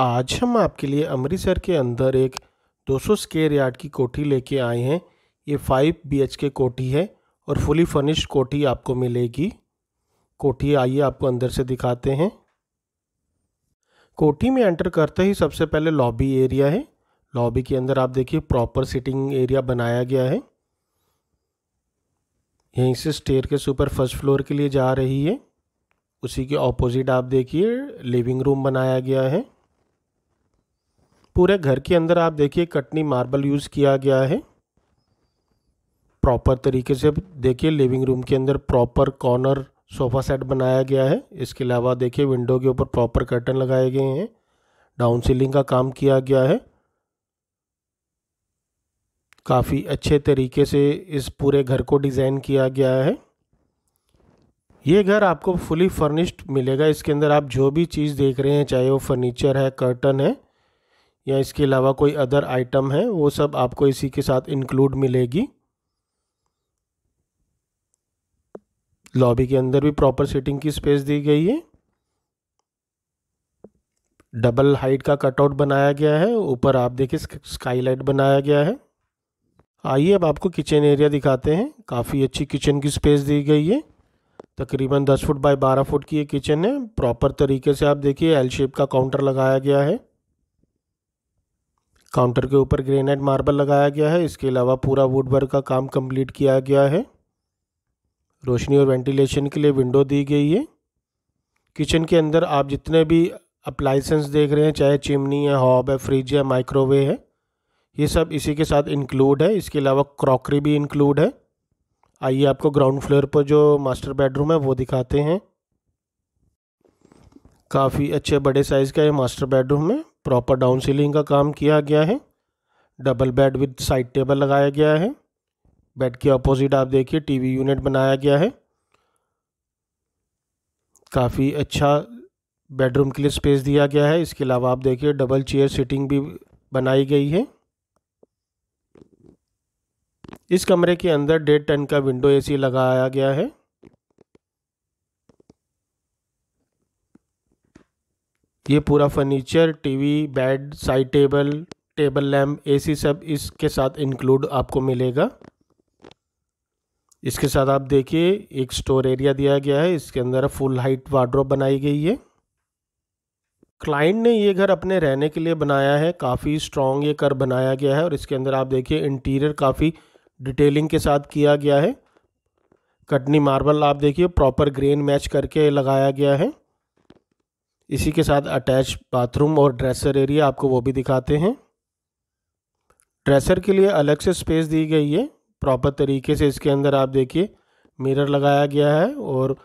आज हम आपके लिए अमृतसर के अंदर एक 200 स्केयर यार्ड की कोठी लेके आए हैं ये 5 के कोठी है और फुली फर्निश्ड कोठी आपको मिलेगी कोठी आइए आपको अंदर से दिखाते हैं कोठी में एंटर करते ही सबसे पहले लॉबी एरिया है लॉबी के अंदर आप देखिए प्रॉपर सिटिंग एरिया बनाया गया है यहीं से स्टेयर के सुपर फर्स्ट फ्लोर के लिए जा रही है उसी के ऑपोजिट आप देखिए लिविंग रूम बनाया गया है पूरे घर के अंदर आप देखिए कटनी मार्बल यूज़ किया गया है प्रॉपर तरीके से देखिए लिविंग रूम के अंदर प्रॉपर कॉर्नर सोफ़ा सेट बनाया गया है इसके अलावा देखिए विंडो के ऊपर प्रॉपर कर्टन लगाए गए हैं डाउन सीलिंग का काम किया गया है काफ़ी अच्छे तरीके से इस पूरे घर को डिज़ाइन किया गया है ये घर आपको फुली फर्निश्ड मिलेगा इसके अंदर आप जो भी चीज़ देख रहे हैं चाहे वो फर्नीचर है कर्टन है या इसके अलावा कोई अदर आइटम है वो सब आपको इसी के साथ इंक्लूड मिलेगी लॉबी के अंदर भी प्रॉपर सीटिंग की स्पेस दी गई है डबल हाइट का कटआउट बनाया गया है ऊपर आप देखिए स्काईलाइट बनाया गया है आइए अब आपको किचन एरिया दिखाते हैं काफ़ी अच्छी किचन की स्पेस दी गई है तकरीबन 10 फुट बाय 12 फुट की ये किचन है प्रॉपर तरीके से आप देखिए एल शेप का काउंटर लगाया गया है काउंटर के ऊपर ग्रेनाइट मार्बल लगाया गया है इसके अलावा पूरा वुड वर्क का काम कंप्लीट किया गया है रोशनी और वेंटिलेशन के लिए विंडो दी गई है किचन के अंदर आप जितने भी अप्लाइसेंस देख रहे हैं चाहे चिमनी है हॉब है फ्रिज है माइक्रोवेव है ये सब इसी के साथ इंक्लूड है इसके अलावा क्रॉकरी भी इंक्लूड है आइए आपको ग्राउंड फ्लोर पर जो मास्टर बेडरूम है वो दिखाते हैं काफ़ी अच्छे बड़े साइज़ का ये मास्टर बेडरूम है प्रॉपर डाउन सीलिंग का काम किया गया है double bed with side table लगाया गया है बेड के अपोजिट आप देखिए टीवी यूनिट बनाया गया है काफ़ी अच्छा बेडरूम के लिए स्पेस दिया गया है इसके अलावा आप देखिए डबल चेयर सीटिंग भी बनाई गई है इस कमरे के अंदर डेढ़ टन का विंडो एसी लगाया गया है ये पूरा furniture TV bed side table table lamp AC सब इसके साथ इंक्लूड आपको मिलेगा इसके साथ आप देखिए एक स्टोर एरिया दिया गया है इसके अंदर फुल हाइट वार्ड्रोप बनाई गई है क्लाइंट ने ये घर अपने रहने के लिए बनाया है काफ़ी स्ट्रॉन्ग ये घर बनाया गया है और इसके अंदर आप देखिए इंटीरियर काफ़ी डिटेलिंग के साथ किया गया है कटनी मार्बल आप देखिए प्रॉपर ग्रेन मैच करके लगाया गया है इसी के साथ अटैच बाथरूम और ड्रेसर एरिया आपको वो भी दिखाते हैं ड्रेसर के लिए अलग से स्पेस दी गई है प्रॉपर तरीके से इसके अंदर आप देखिए मिरर लगाया गया है और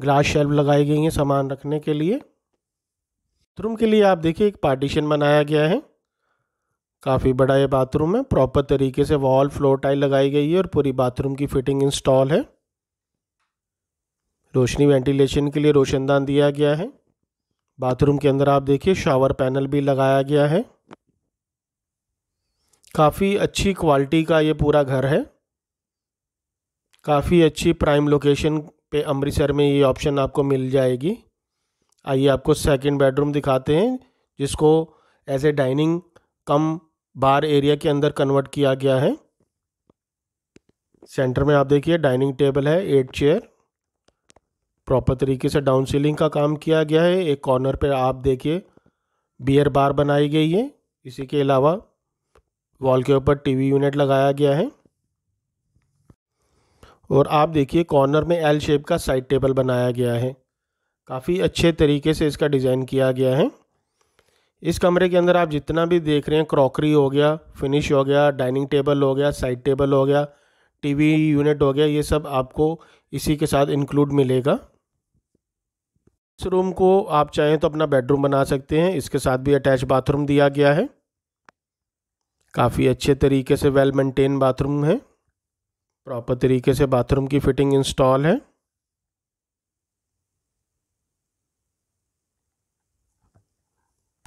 ग्लास शेल्फ लगाई गई हैं सामान रखने के लिए बाथरूम के लिए आप देखिए एक पार्टीशन बनाया गया है काफ़ी बड़ा ये बाथरूम है प्रॉपर तरीके से वॉल फ्लोर टाइल लगाई गई है और पूरी बाथरूम की फिटिंग इंस्टॉल है रोशनी वेंटिलेशन के लिए रोशनदान दिया गया है बाथरूम के अंदर आप देखिए शावर पैनल भी लगाया गया है काफ़ी अच्छी क्वालिटी का ये पूरा घर है काफ़ी अच्छी प्राइम लोकेशन पे अमृतसर में ये ऑप्शन आपको मिल जाएगी आइए आपको सेकंड बेडरूम दिखाते हैं जिसको as a dining cum bar area के अंदर कन्वर्ट किया गया है सेंटर में आप देखिए डाइनिंग टेबल है एट चेयर प्रॉपर तरीके से डाउन सीलिंग का काम किया गया है एक कॉर्नर पर आप देखिए बियर बार बनाई गई है इसी के अलावा वॉल के ऊपर टीवी यूनिट लगाया गया है और आप देखिए कॉर्नर में एल शेप का साइड टेबल बनाया गया है काफ़ी अच्छे तरीके से इसका डिज़ाइन किया गया है इस कमरे के अंदर आप जितना भी देख रहे हैं क्रॉकरी हो गया फिनिश हो गया डाइनिंग टेबल हो गया साइड टेबल हो गया टीवी यूनिट हो गया ये सब आपको इसी के साथ इंक्लूड मिलेगा इस रूम को आप चाहें तो अपना बेडरूम बना सकते हैं इसके साथ भी अटैच बाथरूम दिया गया है काफ़ी अच्छे तरीके से वेल मेंटेन बाथरूम है प्रॉपर तरीके से बाथरूम की फिटिंग इंस्टॉल है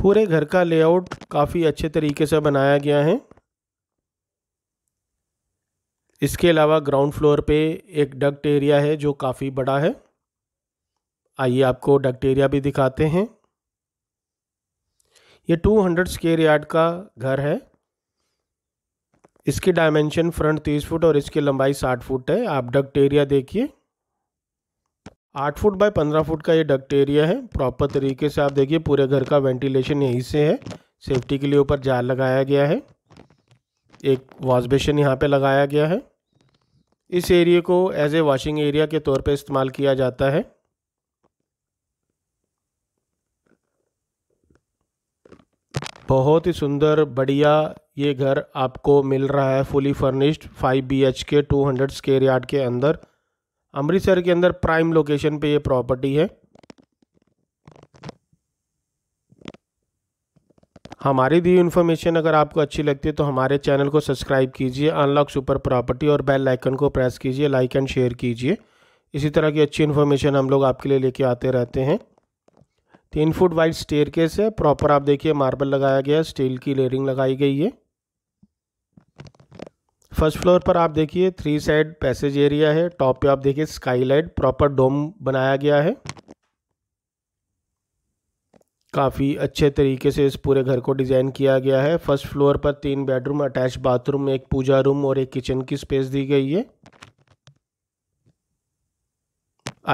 पूरे घर का लेआउट काफ़ी अच्छे तरीके से बनाया गया है इसके अलावा ग्राउंड फ्लोर पे एक डक्ट एरिया है जो काफ़ी बड़ा है आइए आपको डक्टेरिया भी दिखाते हैं ये 200 स्केयर यार्ड का घर है इसकी डायमेंशन फ्रंट तीस फुट और इसकी लंबाई साठ फुट है आप डक्ट एरिया देखिए आठ फुट बाय पंद्रह फुट का ये डक्ट एरिया है प्रॉपर तरीके से आप देखिए पूरे घर का वेंटिलेशन यहीं से है सेफ्टी के लिए ऊपर जाल लगाया गया है एक वॉश बेसिन यहाँ पे लगाया गया है इस एरिए को एज ए वॉशिंग एरिया के तौर पर इस्तेमाल किया जाता है बहुत ही सुंदर बढ़िया ये घर आपको मिल रहा है fully furnished 5 B H K two hundred square yard के अंदर अमृतसर के अंदर प्राइम लोकेशन पे ये प्रॉपर्टी है हमारी दी इन्फॉर्मेशन अगर आपको अच्छी लगती है तो हमारे चैनल को सब्सक्राइब कीजिए अनलॉक सुपर प्रॉपर्टी और बेल आइकन को प्रेस कीजिए लाइक एंड शेयर कीजिए इसी तरह की अच्छी इन्फॉर्मेशन हम लोग आपके लिए लेके आते रहते हैं तीन फुट वाइड स्टेयर केस है प्रॉपर आप देखिए मार्बल लगाया गया है स्टील की लेयरिंग लगाई गई है फर्स्ट फ्लोर पर आप देखिए थ्री साइड पैसेज एरिया है टॉप पे आप देखिए स्काईलाइट प्रॉपर डोम बनाया गया है काफ़ी अच्छे तरीके से इस पूरे घर को डिज़ाइन किया गया है फर्स्ट फ्लोर पर तीन बेडरूम अटैच बाथरूम एक पूजा रूम और एक किचन की स्पेस दी गई है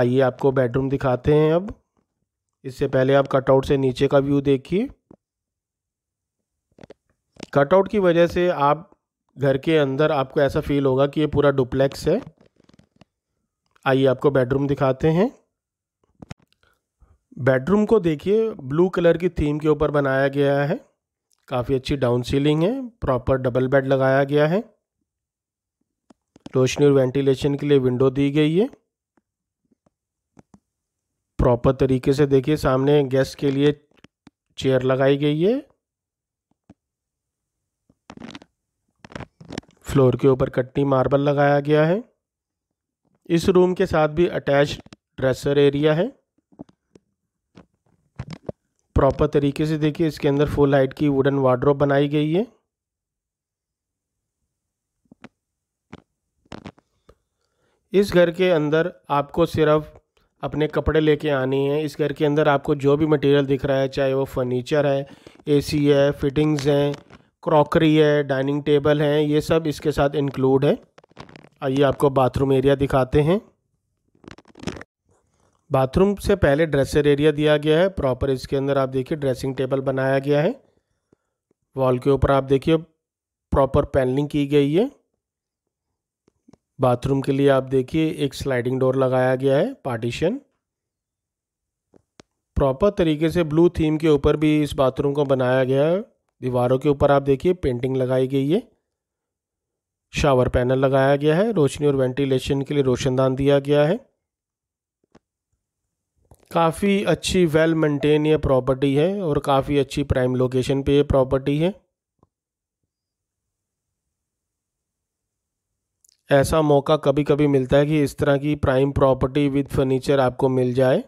आइए आपको बेडरूम दिखाते हैं अब इससे पहले आप कटआउट से नीचे का व्यू देखिए कटआउट की वजह से आप घर के अंदर आपको ऐसा फील होगा कि ये पूरा डुप्लेक्स है आइए आपको बेडरूम दिखाते हैं बेडरूम को देखिए ब्लू कलर की थीम के ऊपर बनाया गया है काफ़ी अच्छी डाउन सीलिंग है प्रॉपर डबल बेड लगाया गया है रोशनी और वेंटिलेशन के लिए विंडो दी गई है प्रॉपर तरीके से देखिए सामने गेस्ट के लिए चेयर लगाई गई है फ्लोर के ऊपर कट्टी मार्बल लगाया गया है इस रूम के साथ भी अटैच ड्रेसर एरिया है प्रॉपर तरीके से देखिए इसके अंदर फुल हाइट की वुडन वार्ड्रोप बनाई गई है इस घर के अंदर आपको सिर्फ अपने कपड़े लेके आने हैं इस घर के अंदर आपको जो भी मटेरियल दिख रहा है चाहे वो फर्नीचर है एसी है फिटिंग्स हैं क्रॉकरी है डाइनिंग टेबल हैं ये सब इसके साथ इंक्लूड है आइए आपको बाथरूम एरिया दिखाते हैं बाथरूम से पहले ड्रेसर एरिया दिया गया है प्रॉपर इसके अंदर आप देखिए ड्रेसिंग टेबल बनाया गया है वॉल के ऊपर आप देखिए प्रॉपर पैनलिंग की गई है बाथरूम के लिए आप देखिए एक स्लाइडिंग डोर लगाया गया है पार्टीशन प्रॉपर तरीके से ब्लू थीम के ऊपर भी इस बाथरूम को बनाया गया है दीवारों के ऊपर आप देखिए पेंटिंग लगाई गई है शावर पैनल लगाया गया है रोशनी और वेंटिलेशन के लिए रोशनदान दिया गया है काफ़ी अच्छी वेल मेंटेन ये प्रॉपर्टी है और काफ़ी अच्छी प्राइम लोकेशन पे ये प्रॉपर्टी है ऐसा मौका कभी कभी मिलता है कि इस तरह की प्राइम प्रॉपर्टी विद फर्नीचर आपको मिल जाए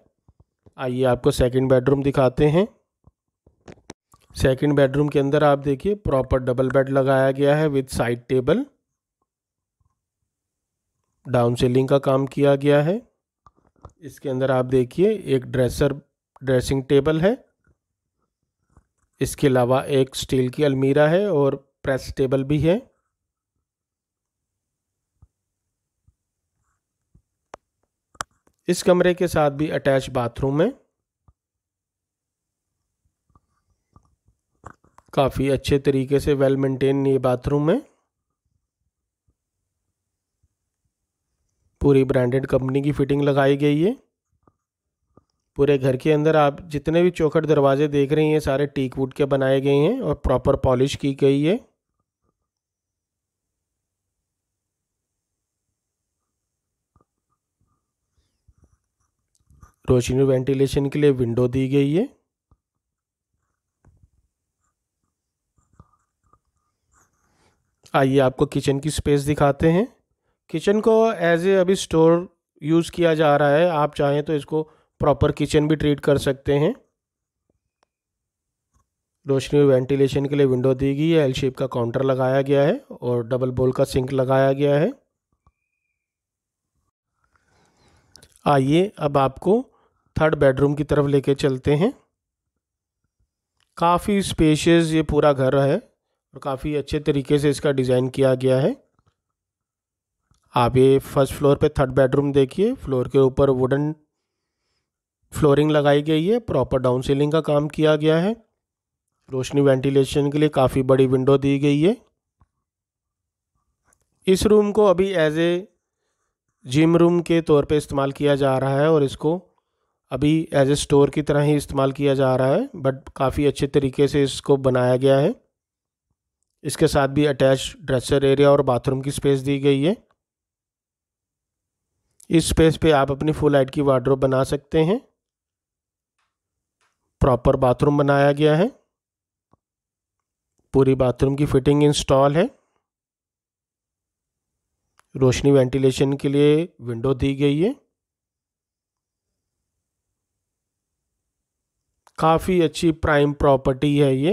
आइए आपको सेकंड बेडरूम दिखाते हैं सेकंड बेडरूम के अंदर आप देखिए प्रॉपर डबल बेड लगाया गया है with side table down ceiling का काम किया गया है इसके अंदर आप देखिए एक ड्रेसर ड्रेसिंग टेबल है इसके अलावा एक स्टील की अलमीरा है और प्रेस टेबल भी है इस कमरे के साथ भी अटैच बाथरूम है काफ़ी अच्छे तरीके से वेल मेंटेन ये बाथरूम है पूरी ब्रांडेड कंपनी की फिटिंग लगाई गई है पूरे घर के अंदर आप जितने भी चौखट दरवाजे देख रहे हैं सारे टीक वुड के बनाए गए हैं और प्रॉपर पॉलिश की गई है प्रोशीनियर वेंटिलेशन के लिए विंडो दी गई है आइए आपको किचन की स्पेस दिखाते हैं किचन को एज ए अभी स्टोर यूज़ किया जा रहा है आप चाहें तो इसको प्रॉपर किचन भी ट्रीट कर सकते हैं रोशनी और वेंटिलेशन के लिए विंडो दी गई है एल शेप का काउंटर लगाया गया है और डबल बोल का सिंक लगाया गया है आइए अब आपको थर्ड बेडरूम की तरफ लेके चलते हैं काफ़ी स्पेशियस ये पूरा घर है और काफ़ी अच्छे तरीके से इसका डिज़ाइन किया गया है आप ये फर्स्ट फ्लोर पे थर्ड बेडरूम देखिए फ्लोर के ऊपर वुडन फ्लोरिंग लगाई गई है प्रॉपर डाउन सीलिंग का काम किया गया है रोशनी वेंटिलेशन के लिए काफ़ी बड़ी विंडो दी गई है इस रूम को अभी एज ए जिम रूम के तौर पे इस्तेमाल किया जा रहा है और इसको अभी एज ए स्टोर की तरह ही इस्तेमाल किया जा रहा है बट काफ़ी अच्छे तरीके से इसको बनाया गया है इसके साथ भी अटैच ड्रेसर एरिया और बाथरूम की स्पेस दी गई है इस स्पेस पे आप अपनी फुल हाइट की वार्ड्रोब बना सकते हैं प्रॉपर बाथरूम बनाया गया है पूरी बाथरूम की फिटिंग इंस्टॉल है रोशनी वेंटिलेशन के लिए विंडो दी गई है काफ़ी अच्छी प्राइम प्रॉपर्टी है ये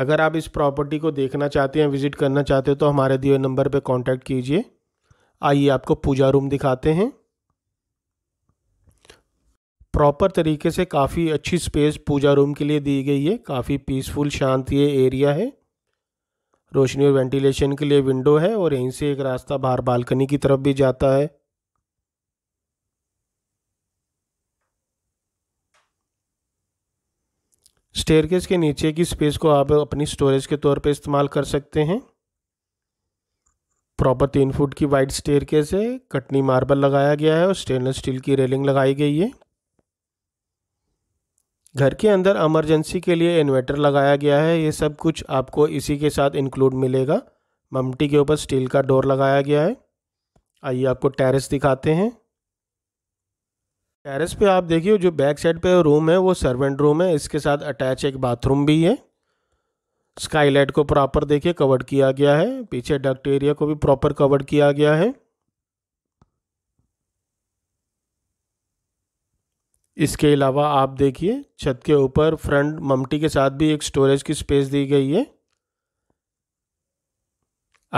अगर आप इस प्रॉपर्टी को देखना चाहते हैं विज़िट करना चाहते हो तो हमारे दिए नंबर पे कांटेक्ट कीजिए आइए आपको पूजा रूम दिखाते हैं प्रॉपर तरीके से काफ़ी अच्छी स्पेस पूजा रूम के लिए दी गई है काफ़ी पीसफुल शांत ये एरिया है रोशनी और वेंटिलेशन के लिए विंडो है और यहीं से एक रास्ता बाहर बालकनी की तरफ भी जाता है स्टेयरकेस के नीचे की स्पेस को आप अपनी स्टोरेज के तौर पे इस्तेमाल कर सकते हैं प्रॉपर तीन फुट की वाइड स्टेयरकेस है कटनी मार्बल लगाया गया है और स्टेनलेस स्टील की रेलिंग लगाई गई है घर के अंदर एमरजेंसी के लिए इन्वर्टर लगाया गया है ये सब कुछ आपको इसी के साथ इंक्लूड मिलेगा ममटी के ऊपर स्टील का डोर लगाया गया है आइए आपको टेरेस दिखाते हैं टेरेस पे आप देखिए जो बैक साइड पे रूम है वो सर्वेंट रूम है इसके साथ अटैच एक बाथरूम भी है स्काईलाइट को प्रॉपर देखिए कवर किया गया है पीछे डक्ट एरिया को भी प्रॉपर कवर किया गया है इसके अलावा आप देखिए छत के ऊपर फ्रंट ममटी के साथ भी एक स्टोरेज की स्पेस दी गई है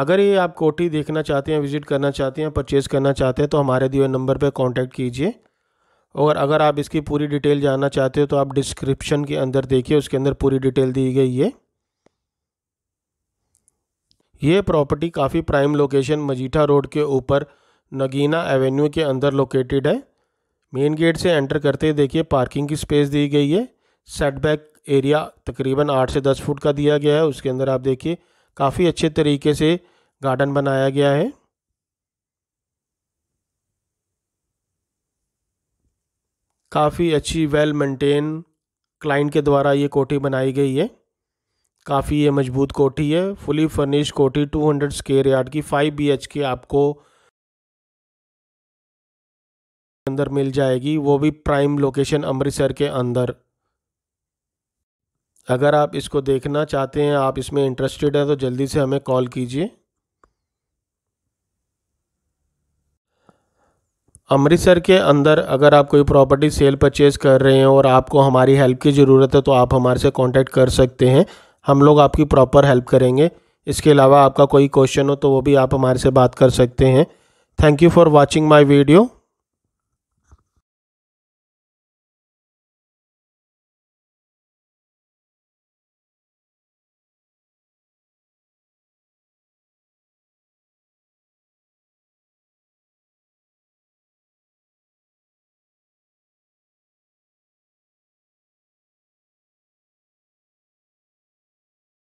अगर ये आप कोठी देखना चाहते हैं विजिट करना चाहते हैं परचेज़ करना चाहते हैं तो हमारे दिए नंबर पर कॉन्टैक्ट कीजिए और अगर आप इसकी पूरी डिटेल जानना चाहते हो तो आप डिस्क्रिप्शन के अंदर देखिए उसके अंदर पूरी डिटेल दी गई है ये प्रॉपर्टी काफ़ी प्राइम लोकेशन मजीठा रोड के ऊपर नगीना एवेन्यू के अंदर लोकेटेड है मेन गेट से एंटर करते ही देखिए पार्किंग की स्पेस दी गई है सेटबैक एरिया तकरीबन आठ से दस फुट का दिया गया है उसके अंदर आप देखिए काफ़ी अच्छे तरीके से गार्डन बनाया गया है काफ़ी अच्छी वेल मेंटेन क्लाइंट के द्वारा ये कोठी बनाई गई है काफ़ी ये मजबूत कोठी है फुली फर्निश कोठी 200 हंड्रेड स्केयर यार्ड की 5 के आपको अंदर मिल जाएगी वो भी प्राइम लोकेशन अमृतसर के अंदर अगर आप इसको देखना चाहते हैं आप इसमें इंटरेस्टेड हैं तो जल्दी से हमें कॉल कीजिए अमृतसर के अंदर अगर आप कोई प्रॉपर्टी सेल परचेज कर रहे हैं और आपको हमारी हेल्प की ज़रूरत है तो आप हमारे से कांटेक्ट कर सकते हैं हम लोग आपकी प्रॉपर हेल्प करेंगे इसके अलावा आपका कोई क्वेश्चन हो तो वो भी आप हमारे से बात कर सकते हैं thank you for watching my video